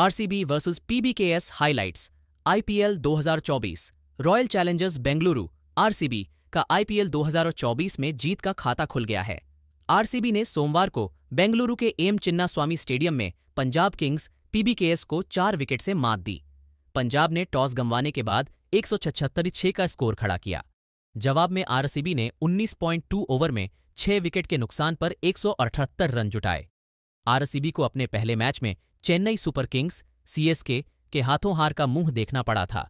RCB versus PBKS highlights IPL 2024 Royal Challengers Bengaluru RCB का IPL 2024 में जीत का खाता खुल गया है आरसीबी ने सोमवार को बेंगलुरु के एम चिन्ना स्वामी स्टेडियम में पंजाब किंग्स पीबीकेएस को चार विकेट से मात दी पंजाब ने टॉस गंवाने के बाद एक छह का स्कोर खड़ा किया जवाब में आरसीबी ने 19.2 ओवर में छह विकेट के नुकसान पर एक रन जुटाए आरसीबी को अपने पहले मैच में चेन्नई सुपर किंग्स सीएसके के हाथों हार का मुंह देखना पड़ा था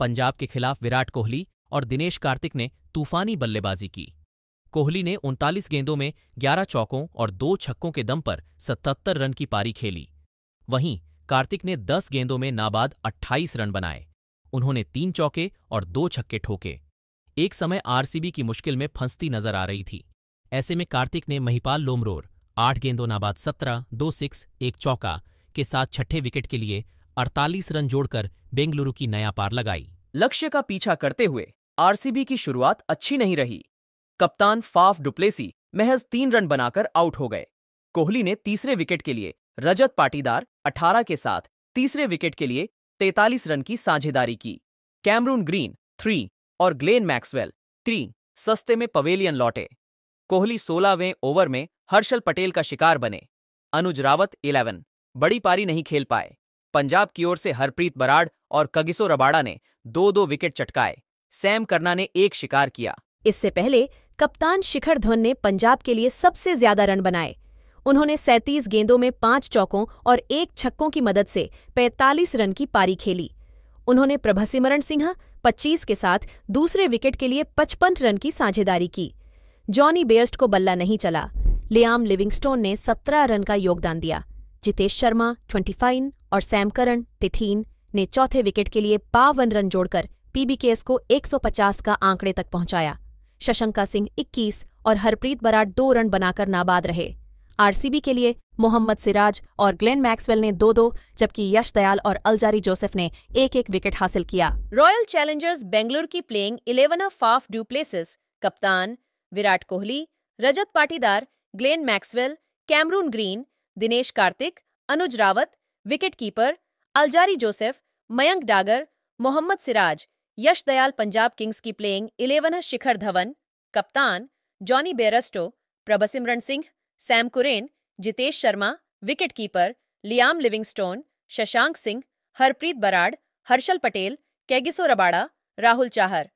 पंजाब के खिलाफ विराट कोहली और दिनेश कार्तिक ने तूफानी बल्लेबाजी की कोहली ने उनतालीस गेंदों में ग्यारह चौकों और दो छक्कों के दम पर सतहत्तर रन की पारी खेली वहीं कार्तिक ने दस गेंदों में नाबाद अट्ठाईस रन बनाए उन्होंने तीन चौके और दो छक्के ठोके एक समय आरसीबी की मुश्किल में फंसती नजर आ रही थी ऐसे में कार्तिक ने महिपाल लोमरोर आठ गेंदों नाबाद सत्रह दो सिक्स एक चौका के साथ छठे विकेट के लिए 48 रन जोड़कर बेंगलुरु की नया पार लगाई लक्ष्य का पीछा करते हुए आरसीबी की शुरुआत अच्छी नहीं रही कप्तान फाफ डुप्लेसी महज तीन रन बनाकर आउट हो गए कोहली ने तीसरे विकेट के लिए रजत पाटीदार 18 के साथ तीसरे विकेट के लिए 43 रन की साझेदारी की कैमरून ग्रीन थ्री और ग्लेन मैक्सवेल थ्री सस्ते में पवेलियन लौटे कोहली सोलहवें ओवर में हर्षल पटेल का शिकार बने अनुज रावत इलेवन बड़ी पारी नहीं खेल पाए पंजाब की ओर से हरप्रीत बराड़ और कगिसो रबाड़ा ने दो दो विकेट चटकाए सैम करना ने एक शिकार किया इससे पहले कप्तान शिखर धवन ने पंजाब के लिए सबसे ज्यादा रन बनाए उन्होंने सैंतीस गेंदों में पांच चौकों और एक छक्कों की मदद से 45 रन की पारी खेली उन्होंने प्रभसिमरण सिन्हा पच्चीस के साथ दूसरे विकेट के लिए पचपन रन की साझेदारी की जॉनी बेयर्स्ट को बल्ला नहीं चला लियाम लिविंगस्टोन ने सत्रह रन का योगदान दिया जितेश शर्मा ट्वेंटी फाइन और सैमकरण तिथीन ने चौथे विकेट के लिए बावन रन जोड़कर पीबीकेएस को 150 का आंकड़े तक पहुंचाया शशंका सिंह 21 और हरप्रीत बराड़ दो रन बनाकर नाबाद रहे आरसीबी के लिए मोहम्मद सिराज और ग्लेन मैक्सवेल ने दो दो जबकि यश दयाल और अलजारी जोसेफ ने एक एक विकेट हासिल किया रॉयल चैलेंजर्स बेंगलुरु की playing eleven of Faf du Plessis कप्तान Virat Kohli Rajat Patidar Glenn Maxwell Cameron Green Dinesh Karthik Anuj Rawat wicketkeeper Alzarri Joseph Mayank Dagar Mohammed Siraj Yash Dayal Punjab Kings की प्लेइंग इलेवन शिखर धवन कप्तान Jonny Bairstow Prabhsimran Singh Sam Curran Jitesh Sharma wicketkeeper Liam Livingstone Shashank Singh Harpreet Brar Harshal Patel Kagiso Rabada Rahul Chahar